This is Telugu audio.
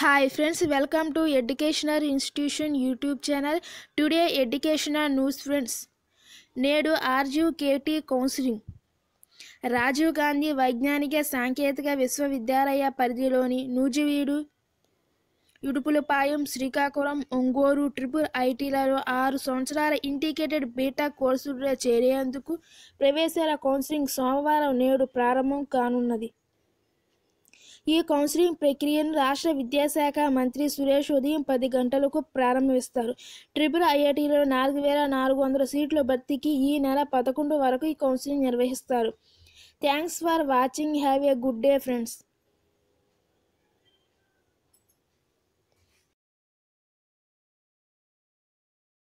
hi friends welcome to educational institution YouTube channel today educational news friends నేడు కేటీ కౌన్సిలింగ్ రాజీవ్ గాంధీ వైజ్ఞానిక సాంకేతిక విశ్వవిద్యాలయ పరిధిలోని నూజివీడు ఇడుపులపాయం శ్రీకాకుళం ఒంగోరు ట్రిపుల్ ఐటీలలో ఆరు సంవత్సరాల ఇంటిగ్రేటెడ్ బీటా కోర్సుల్లో చేరేందుకు ప్రవేశాల కౌన్సిలింగ్ సోమవారం నేడు ప్రారంభం కానున్నది ఈ కౌన్సిలింగ్ ప్రక్రియను రాష్ట్ర విద్యాశాఖ మంత్రి సురేష్ ఉదయం పది గంటలకు ప్రారంభిస్తారు ట్రిపుల్ ఐఐటిలో నాలుగు వేల నాలుగు వందల సీట్ల భర్తీకి ఈ నెల పదకొండు వరకు ఈ కౌన్సిలింగ్ నిర్వహిస్తారు thanks for watching have a good day friends